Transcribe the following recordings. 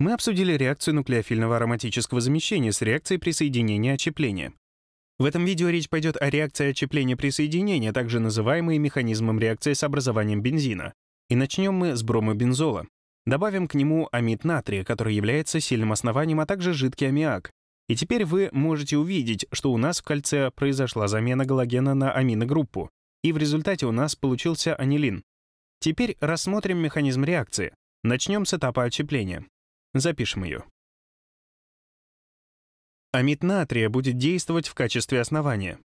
Мы обсудили реакцию нуклеофильного ароматического замещения с реакцией присоединения-отчепления. В этом видео речь пойдет о реакции отчепления-присоединения, также называемой механизмом реакции с образованием бензина. И начнем мы с бромобензола. Добавим к нему амид натрия, который является сильным основанием, а также жидкий аммиак. И теперь вы можете увидеть, что у нас в кольце произошла замена галогена на аминогруппу, и в результате у нас получился анилин. Теперь рассмотрим механизм реакции. Начнем с этапа отчепления. Запишем ее. Амид натрия будет действовать в качестве основания.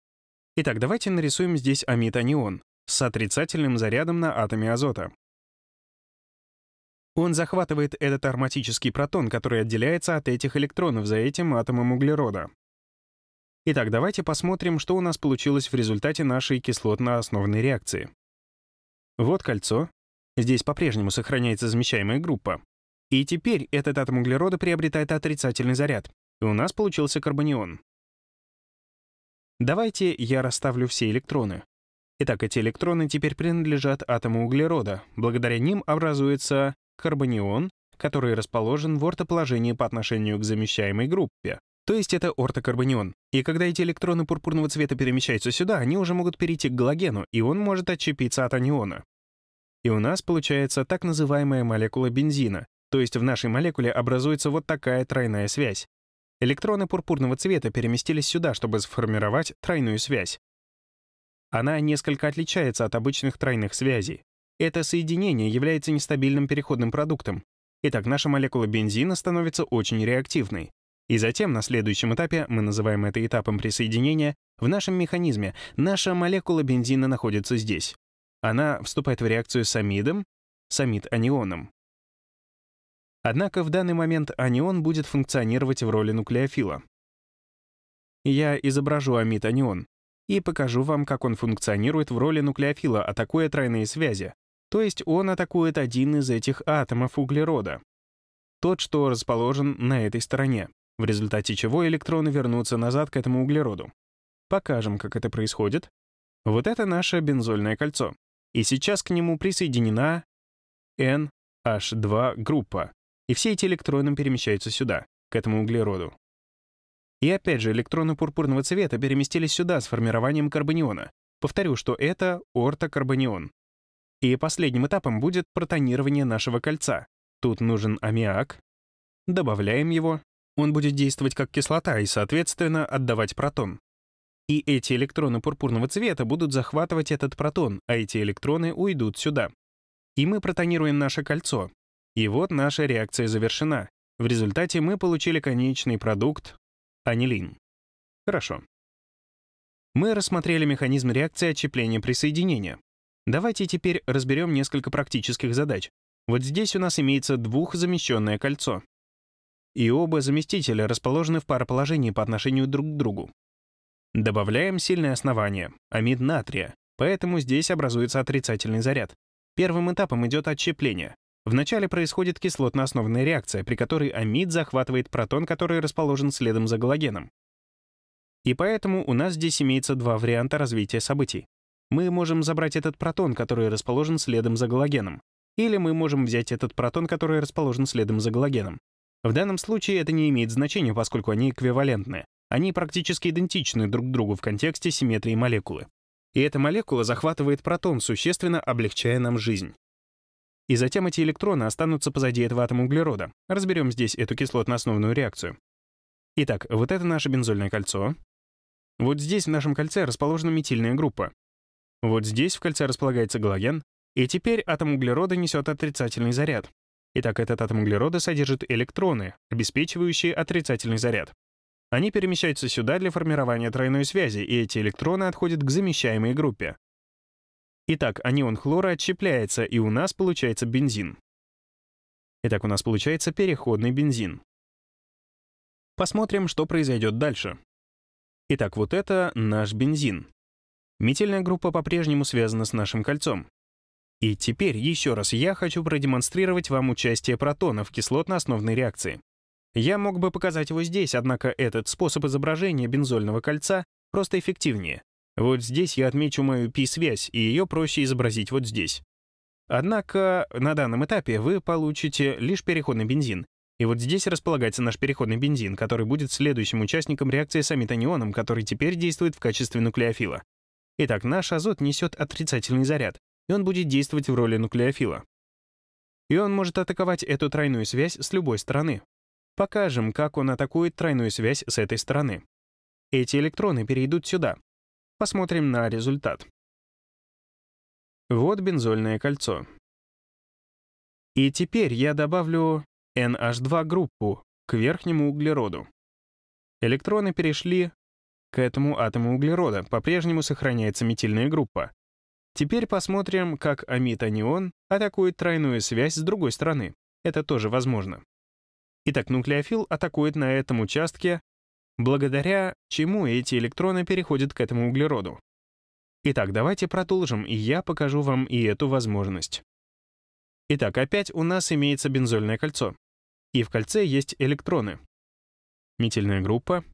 Итак, давайте нарисуем здесь амид-анион с отрицательным зарядом на атоме азота. Он захватывает этот ароматический протон, который отделяется от этих электронов за этим атомом углерода. Итак, давайте посмотрим, что у нас получилось в результате нашей кислотно-основной реакции. Вот кольцо. Здесь по-прежнему сохраняется замещаемая группа. И теперь этот атом углерода приобретает отрицательный заряд, и у нас получился карбонион. Давайте я расставлю все электроны. Итак, эти электроны теперь принадлежат атому углерода. Благодаря ним образуется карбонион, который расположен в ортоположении по отношению к замещаемой группе. То есть это ортокарбонион. И когда эти электроны пурпурного цвета перемещаются сюда, они уже могут перейти к галогену, и он может отщепиться от аниона. И у нас получается так называемая молекула бензина, то есть в нашей молекуле образуется вот такая тройная связь. Электроны пурпурного цвета переместились сюда, чтобы сформировать тройную связь. Она несколько отличается от обычных тройных связей. Это соединение является нестабильным переходным продуктом. Итак, наша молекула бензина становится очень реактивной. И затем на следующем этапе, мы называем это этапом присоединения, в нашем механизме наша молекула бензина находится здесь. Она вступает в реакцию с амидом, с амид-анионом, Однако в данный момент анион будет функционировать в роли нуклеофила. Я изображу амид-анион и покажу вам, как он функционирует в роли нуклеофила, а атакуя тройные связи. То есть он атакует один из этих атомов углерода. Тот, что расположен на этой стороне, в результате чего электроны вернутся назад к этому углероду. Покажем, как это происходит. Вот это наше бензольное кольцо. И сейчас к нему присоединена NH2 группа, и все эти электроны перемещаются сюда, к этому углероду. И опять же, электроны пурпурного цвета переместились сюда с формированием карбониона. Повторю, что это ортокарбонион. И последним этапом будет протонирование нашего кольца. Тут нужен аммиак. Добавляем его. Он будет действовать как кислота и, соответственно, отдавать протон. И эти электроны пурпурного цвета будут захватывать этот протон, а эти электроны уйдут сюда. И мы протонируем наше кольцо, и вот наша реакция завершена. В результате мы получили конечный продукт анилин. Хорошо. Мы рассмотрели механизм реакции отщепления-присоединения. Давайте теперь разберем несколько практических задач. Вот здесь у нас имеется двухзамещенное кольцо. И оба заместителя расположены в пароположении по отношению друг к другу. Добавляем сильное основание, амид натрия, поэтому здесь образуется отрицательный заряд. Первым этапом идет отщепление. Вначале происходит кислотно основная реакция, при которой амид захватывает протон, который расположен следом за галогеном. И поэтому у нас здесь имеется два варианта развития событий. Мы можем забрать этот протон, который расположен следом за галогеном, или мы можем взять этот протон, который расположен следом за галогеном. В данном случае это не имеет значения, поскольку они эквивалентны. Они практически идентичны друг другу в контексте симметрии молекулы. И эта молекула захватывает протон, существенно облегчая нам жизнь. И затем эти электроны останутся позади этого атома углерода. Разберем здесь эту кислотно-основную реакцию. Итак, вот это наше бензольное кольцо. Вот здесь в нашем кольце расположена метильная группа. Вот здесь в кольце располагается галоген. И теперь атом углерода несет отрицательный заряд. Итак, этот атом углерода содержит электроны, обеспечивающие отрицательный заряд. Они перемещаются сюда для формирования тройной связи, и эти электроны отходят к замещаемой группе. Итак, анион хлора отщепляется, и у нас получается бензин. Итак, у нас получается переходный бензин. Посмотрим, что произойдет дальше. Итак, вот это наш бензин. Метильная группа по-прежнему связана с нашим кольцом. И теперь еще раз я хочу продемонстрировать вам участие протона в кислотно-основной реакции. Я мог бы показать его здесь, однако этот способ изображения бензольного кольца просто эффективнее. Вот здесь я отмечу мою пи связь и ее проще изобразить вот здесь. Однако на данном этапе вы получите лишь переходный бензин. И вот здесь располагается наш переходный бензин, который будет следующим участником реакции с амитонионом, который теперь действует в качестве нуклеофила. Итак, наш азот несет отрицательный заряд, и он будет действовать в роли нуклеофила. И он может атаковать эту тройную связь с любой стороны. Покажем, как он атакует тройную связь с этой стороны. Эти электроны перейдут сюда, Посмотрим на результат. Вот бензольное кольцо. И теперь я добавлю NH2-группу к верхнему углероду. Электроны перешли к этому атому углерода, по-прежнему сохраняется метильная группа. Теперь посмотрим, как амид-анион атакует тройную связь с другой стороны. Это тоже возможно. Итак, нуклеофил атакует на этом участке благодаря чему эти электроны переходят к этому углероду. Итак, давайте продолжим, и я покажу вам и эту возможность. Итак, опять у нас имеется бензольное кольцо. И в кольце есть электроны. Метильная группа.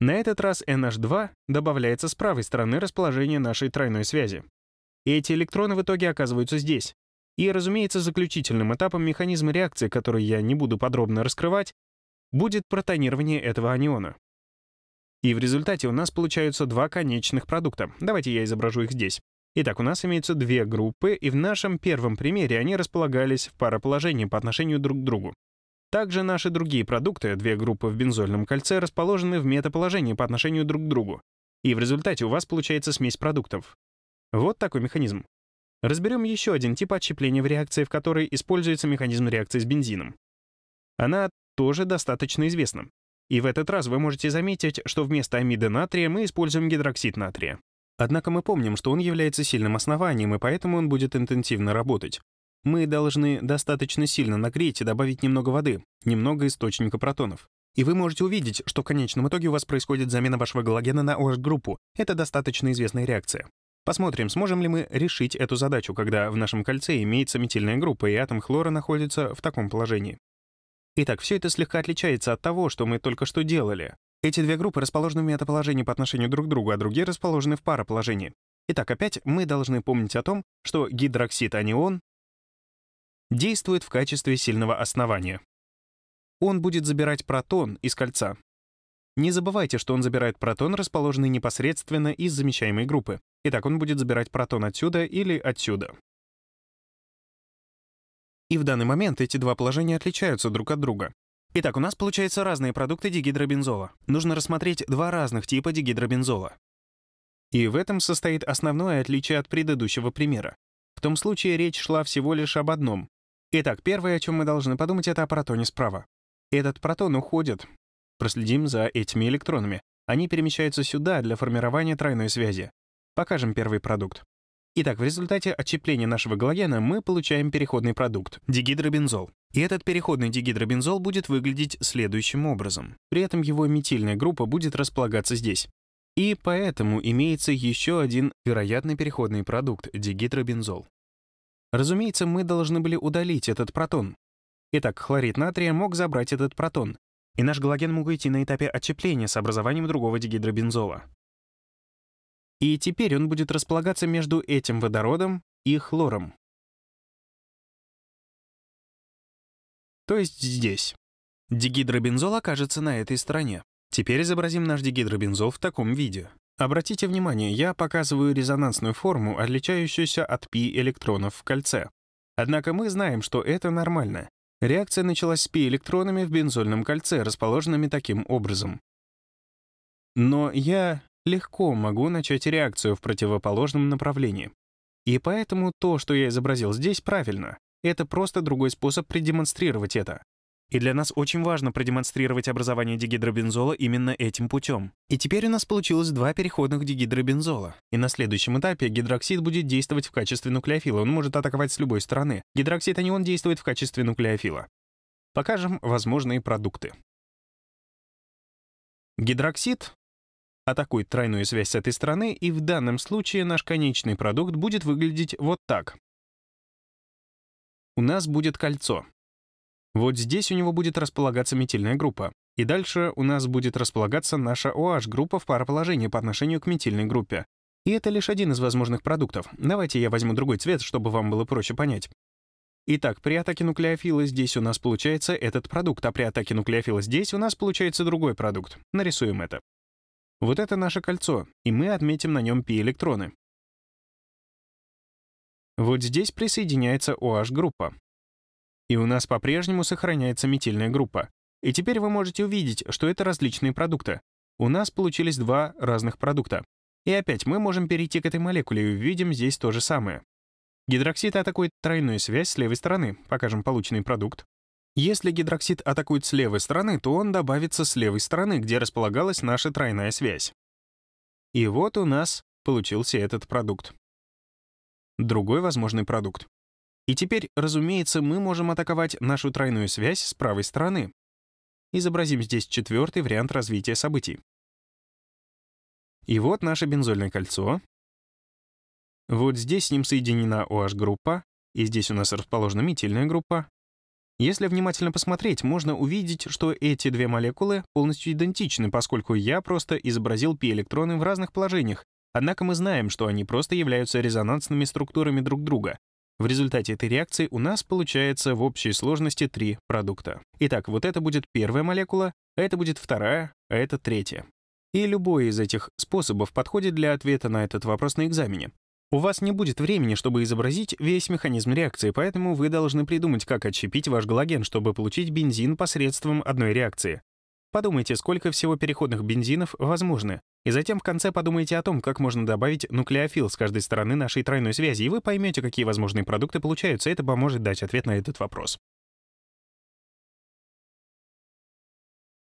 На этот раз NH2 добавляется с правой стороны расположения нашей тройной связи. И эти электроны в итоге оказываются здесь. И, разумеется, заключительным этапом механизма реакции, который я не буду подробно раскрывать, будет протонирование этого аниона. И в результате у нас получаются два конечных продукта. Давайте я изображу их здесь. Итак, у нас имеются две группы, и в нашем первом примере они располагались в пароположении по отношению друг к другу. Также наши другие продукты, две группы в бензольном кольце, расположены в метаположении по отношению друг к другу. И в результате у вас получается смесь продуктов. Вот такой механизм. Разберем еще один тип отщепления в реакции, в которой используется механизм реакции с бензином. Она тоже достаточно известна. И в этот раз вы можете заметить, что вместо амида натрия мы используем гидроксид натрия. Однако мы помним, что он является сильным основанием, и поэтому он будет интенсивно работать. Мы должны достаточно сильно нагреть и добавить немного воды, немного источника протонов. И вы можете увидеть, что в конечном итоге у вас происходит замена вашего галогена на OH-группу. Это достаточно известная реакция. Посмотрим, сможем ли мы решить эту задачу, когда в нашем кольце имеется метильная группа, и атом хлора находится в таком положении. Итак, все это слегка отличается от того, что мы только что делали. Эти две группы расположены в метаположении по отношению друг к другу, а другие расположены в пароположении. Итак, опять мы должны помнить о том, что гидроксид анион действует в качестве сильного основания. Он будет забирать протон из кольца. Не забывайте, что он забирает протон, расположенный непосредственно из замещаемой группы. Итак, он будет забирать протон отсюда или отсюда. И в данный момент эти два положения отличаются друг от друга. Итак, у нас получаются разные продукты дигидробензола. Нужно рассмотреть два разных типа дигидробензола. И в этом состоит основное отличие от предыдущего примера. В том случае речь шла всего лишь об одном. Итак, первое, о чем мы должны подумать, это о протоне справа. Этот протон уходит. Проследим за этими электронами. Они перемещаются сюда для формирования тройной связи. Покажем первый продукт. Итак, в результате отщепления нашего галогена мы получаем переходный продукт — дигидробензол. И этот переходный дигидробензол будет выглядеть следующим образом. При этом его метильная группа будет располагаться здесь. И поэтому имеется еще один вероятный переходный продукт — дигидробензол. Разумеется, мы должны были удалить этот протон. Итак, хлорид натрия мог забрать этот протон, и наш галоген мог уйти на этапе отщепления с образованием другого дигидробензола. И теперь он будет располагаться между этим водородом и хлором. То есть здесь. Дигидробензол окажется на этой стороне. Теперь изобразим наш дигидробензол в таком виде. Обратите внимание, я показываю резонансную форму, отличающуюся от π электронов в кольце. Однако мы знаем, что это нормально. Реакция началась с π электронами в бензольном кольце, расположенными таким образом. Но я легко могу начать реакцию в противоположном направлении. И поэтому то, что я изобразил здесь, правильно. Это просто другой способ продемонстрировать это. И для нас очень важно продемонстрировать образование дигидробензола именно этим путем. И теперь у нас получилось два переходных дигидробензола. И на следующем этапе гидроксид будет действовать в качестве нуклеофила. Он может атаковать с любой стороны. Гидроксид анион действует в качестве нуклеофила. Покажем возможные продукты. Гидроксид атакует тройную связь с этой стороны, и в данном случае наш конечный продукт будет выглядеть вот так. У нас будет кольцо. Вот здесь у него будет располагаться метильная группа. И дальше у нас будет располагаться наша OH-группа в пароположении по отношению к метильной группе. И это лишь один из возможных продуктов. Давайте я возьму другой цвет, чтобы вам было проще понять. Итак, при атаке нуклеофила здесь у нас получается этот продукт, а при атаке нуклеофила здесь у нас получается другой продукт. Нарисуем это. Вот это наше кольцо, и мы отметим на нем пи-электроны. Вот здесь присоединяется OH-группа. И у нас по-прежнему сохраняется метильная группа. И теперь вы можете увидеть, что это различные продукты. У нас получились два разных продукта. И опять мы можем перейти к этой молекуле и увидим здесь то же самое. Гидроксид атакует тройную связь с левой стороны, покажем полученный продукт, если гидроксид атакует с левой стороны, то он добавится с левой стороны, где располагалась наша тройная связь. И вот у нас получился этот продукт. Другой возможный продукт. И теперь, разумеется, мы можем атаковать нашу тройную связь с правой стороны. Изобразим здесь четвертый вариант развития событий. И вот наше бензольное кольцо. Вот здесь с ним соединена OH-группа, и здесь у нас расположена метильная группа, если внимательно посмотреть, можно увидеть, что эти две молекулы полностью идентичны, поскольку я просто изобразил пи-электроны в разных положениях, однако мы знаем, что они просто являются резонансными структурами друг друга. В результате этой реакции у нас получается в общей сложности три продукта. Итак, вот это будет первая молекула, это будет вторая, а это третья. И любой из этих способов подходит для ответа на этот вопрос на экзамене. У вас не будет времени, чтобы изобразить весь механизм реакции, поэтому вы должны придумать, как отщепить ваш галоген, чтобы получить бензин посредством одной реакции. Подумайте, сколько всего переходных бензинов возможны, и затем в конце подумайте о том, как можно добавить нуклеофил с каждой стороны нашей тройной связи, и вы поймете, какие возможные продукты получаются, это поможет дать ответ на этот вопрос.